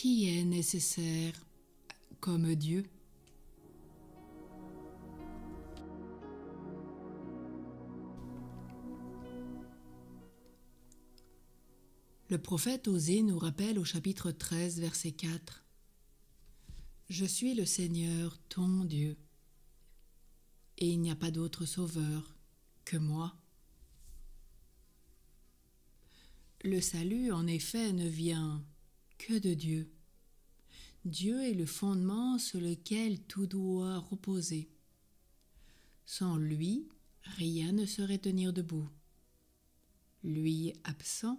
qui est nécessaire comme Dieu. Le prophète Osée nous rappelle au chapitre 13, verset 4. Je suis le Seigneur, ton Dieu, et il n'y a pas d'autre sauveur que moi. Le salut, en effet, ne vient que de Dieu. Dieu est le fondement sur lequel tout doit reposer. Sans lui, rien ne saurait tenir debout. Lui absent,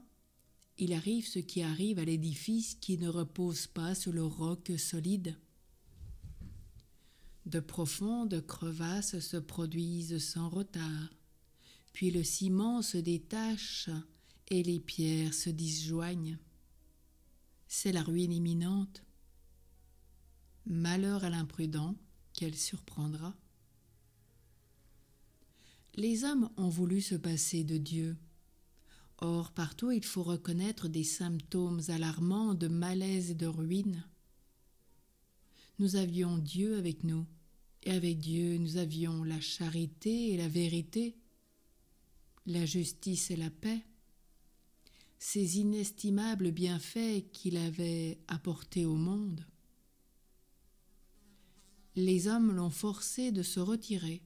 il arrive ce qui arrive à l'édifice qui ne repose pas sur le roc solide. De profondes crevasses se produisent sans retard, puis le ciment se détache et les pierres se disjoignent c'est la ruine imminente. Malheur à l'imprudent qu'elle surprendra. Les hommes ont voulu se passer de Dieu. Or, partout, il faut reconnaître des symptômes alarmants de malaise et de ruine. Nous avions Dieu avec nous, et avec Dieu nous avions la charité et la vérité, la justice et la paix ces inestimables bienfaits qu'il avait apportés au monde. Les hommes l'ont forcé de se retirer.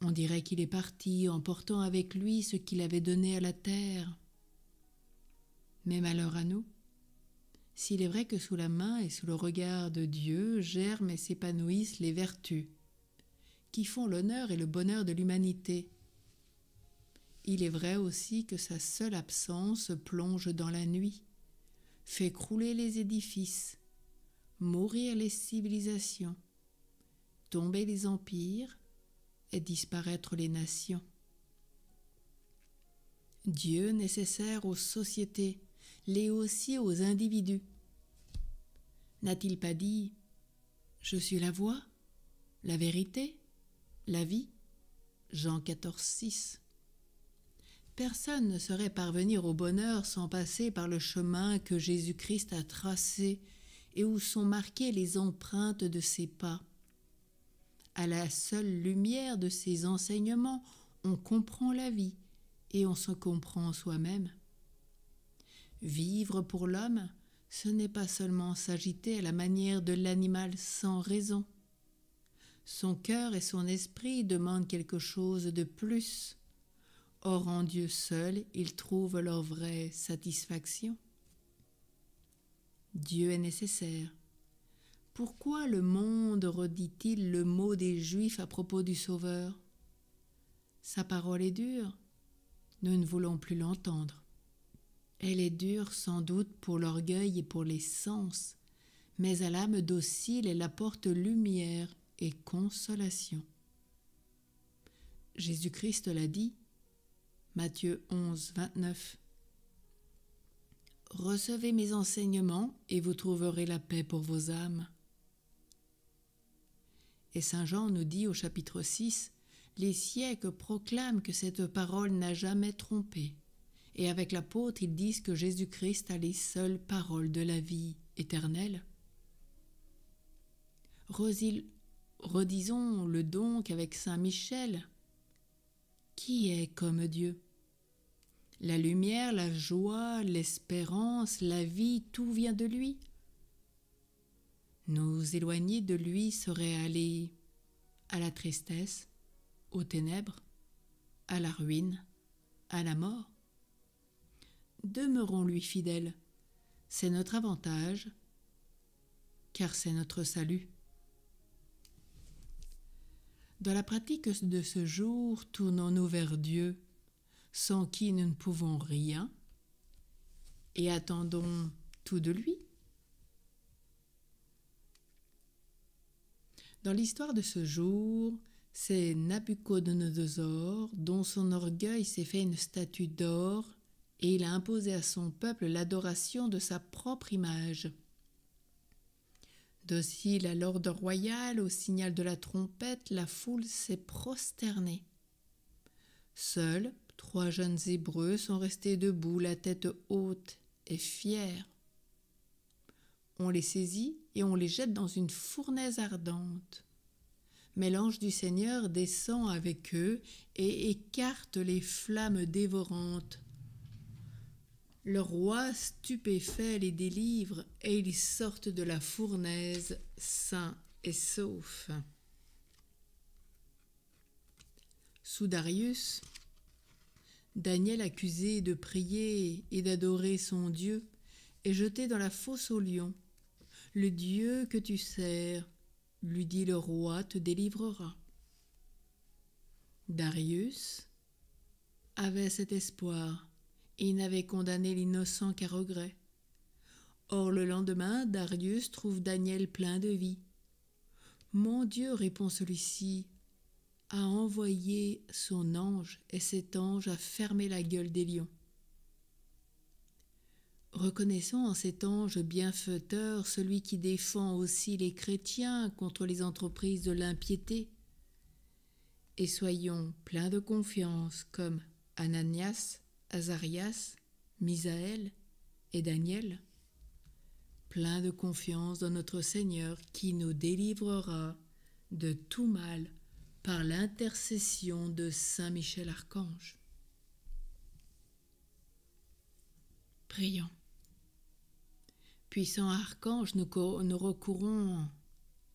On dirait qu'il est parti emportant avec lui ce qu'il avait donné à la terre. Mais malheur à nous, s'il est vrai que sous la main et sous le regard de Dieu germent et s'épanouissent les vertus, qui font l'honneur et le bonheur de l'humanité, il est vrai aussi que sa seule absence plonge dans la nuit, fait crouler les édifices, mourir les civilisations, tomber les empires et disparaître les nations. Dieu nécessaire aux sociétés, l'est aussi aux individus. N'a-t-il pas dit Je suis la voie, la vérité, la vie Jean 14, 6. Personne ne saurait parvenir au bonheur sans passer par le chemin que Jésus-Christ a tracé et où sont marquées les empreintes de ses pas. À la seule lumière de ses enseignements, on comprend la vie et on se comprend soi-même. Vivre pour l'homme, ce n'est pas seulement s'agiter à la manière de l'animal sans raison. Son cœur et son esprit demandent quelque chose de plus. Or en Dieu seul, ils trouvent leur vraie satisfaction. Dieu est nécessaire. Pourquoi le monde redit-il le mot des Juifs à propos du Sauveur Sa parole est dure. Nous ne voulons plus l'entendre. Elle est dure sans doute pour l'orgueil et pour les sens, mais à l'âme docile elle apporte lumière et consolation. Jésus-Christ l'a dit, Matthieu 11, 29. Recevez mes enseignements et vous trouverez la paix pour vos âmes. Et Saint Jean nous dit au chapitre 6, Les siècles proclament que cette parole n'a jamais trompé. Et avec l'apôtre, ils disent que Jésus-Christ a les seules paroles de la vie éternelle. redisons le donc avec Saint Michel. Qui est comme Dieu la lumière, la joie, l'espérance, la vie, tout vient de lui. Nous éloigner de lui serait aller à la tristesse, aux ténèbres, à la ruine, à la mort. Demeurons-lui fidèles, c'est notre avantage, car c'est notre salut. Dans la pratique de ce jour, tournons-nous vers Dieu sans qui nous ne pouvons rien, et attendons tout de lui. Dans l'histoire de ce jour, c'est Nabucodonosor dont son orgueil s'est fait une statue d'or et il a imposé à son peuple l'adoration de sa propre image. Docile à l'ordre royal, au signal de la trompette, la foule s'est prosternée. Seul, Trois jeunes Hébreux sont restés debout, la tête haute et fière. On les saisit et on les jette dans une fournaise ardente. Mais l'ange du Seigneur descend avec eux et écarte les flammes dévorantes. Le roi stupéfait les délivre et ils sortent de la fournaise sains et saufs. Sous Darius, Daniel, accusé de prier et d'adorer son Dieu, est jeté dans la fosse au lion. Le Dieu que tu sers, lui dit le roi, te délivrera. Darius avait cet espoir et n'avait condamné l'innocent qu'à regret. Or le lendemain, Darius trouve Daniel plein de vie. Mon Dieu, répond celui-ci, a envoyé son ange et cet ange a fermé la gueule des lions. Reconnaissons en cet ange bienfaiteur celui qui défend aussi les chrétiens contre les entreprises de l'impiété. Et soyons pleins de confiance comme Ananias, Azarias, Misaël et Daniel, pleins de confiance dans notre Seigneur qui nous délivrera de tout mal par l'intercession de Saint Michel Archange. Prions. Puissant Archange, nous, nous recourons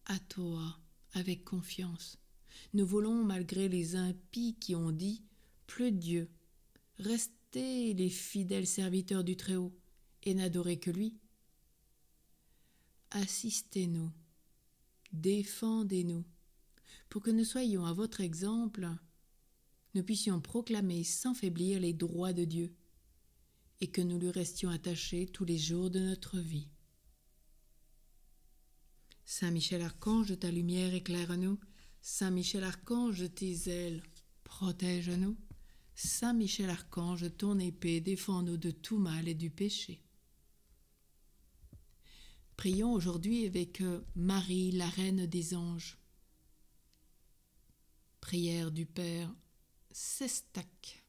à toi avec confiance. Nous voulons, malgré les impies qui ont dit Plus Dieu, rester les fidèles serviteurs du Très-Haut et n'adorer que lui. Assistez-nous, défendez-nous pour que nous soyons à votre exemple, nous puissions proclamer sans faiblir les droits de Dieu, et que nous lui restions attachés tous les jours de notre vie. Saint Michel Archange, ta lumière éclaire-nous. Saint Michel Archange, tes ailes, protège-nous. Saint Michel Archange, ton épée, défends-nous de tout mal et du péché. Prions aujourd'hui avec euh, Marie, la reine des anges. Prière du Père Sestac.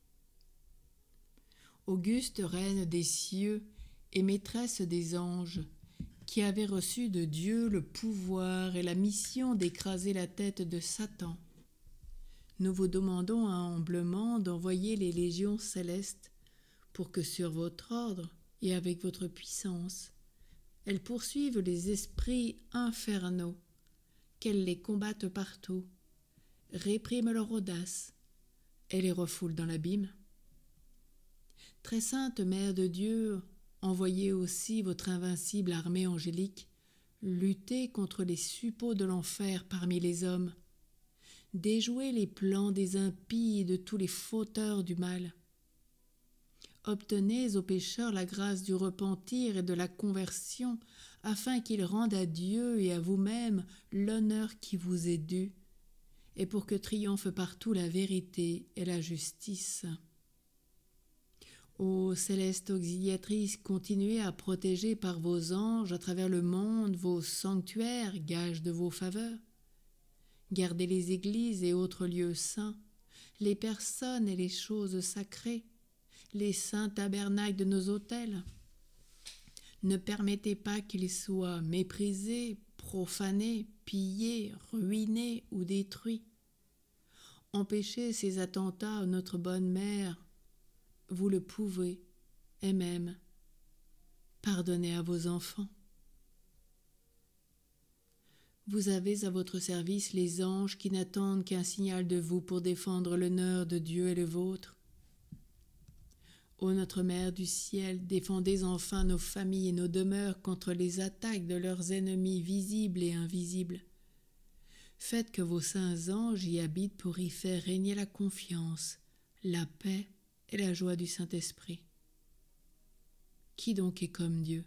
Auguste reine des cieux et maîtresse des anges, qui avait reçu de Dieu le pouvoir et la mission d'écraser la tête de Satan. Nous vous demandons humblement d'envoyer les légions célestes pour que sur votre ordre et avec votre puissance, elles poursuivent les esprits infernaux, qu'elles les combattent partout, répriment leur audace et les refoule dans l'abîme. Très sainte Mère de Dieu, envoyez aussi votre invincible armée angélique luttez contre les suppôts de l'enfer parmi les hommes, déjouez les plans des impies et de tous les fauteurs du mal. Obtenez aux pécheurs la grâce du repentir et de la conversion, afin qu'ils rendent à Dieu et à vous-même l'honneur qui vous est dû et pour que triomphe partout la vérité et la justice. Ô céleste auxiliatrice, continuez à protéger par vos anges à travers le monde vos sanctuaires, gages de vos faveurs. Gardez les églises et autres lieux saints, les personnes et les choses sacrées, les saints tabernacles de nos autels. Ne permettez pas qu'ils soient méprisés, profané, pillé, ruiné ou détruit. Empêchez ces attentats à notre bonne mère. Vous le pouvez, et même pardonnez à vos enfants. Vous avez à votre service les anges qui n'attendent qu'un signal de vous pour défendre l'honneur de Dieu et le vôtre. Ô notre Mère du ciel, défendez enfin nos familles et nos demeures contre les attaques de leurs ennemis visibles et invisibles. Faites que vos saints anges y habitent pour y faire régner la confiance, la paix et la joie du Saint-Esprit. Qui donc est comme Dieu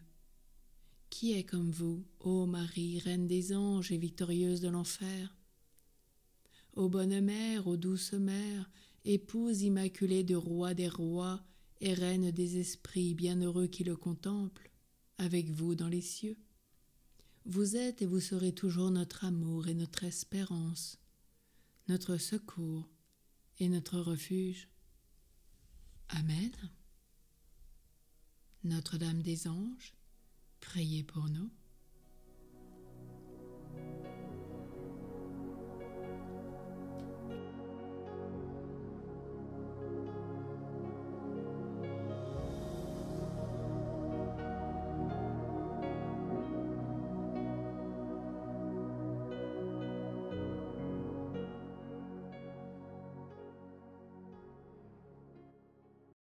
Qui est comme vous, ô Marie, reine des anges et victorieuse de l'enfer Ô bonne mère, ô douce mère, épouse immaculée de roi des rois, et reine des esprits bienheureux qui le contemplent, avec vous dans les cieux. Vous êtes et vous serez toujours notre amour et notre espérance, notre secours et notre refuge. Amen. Notre-Dame des anges, priez pour nous.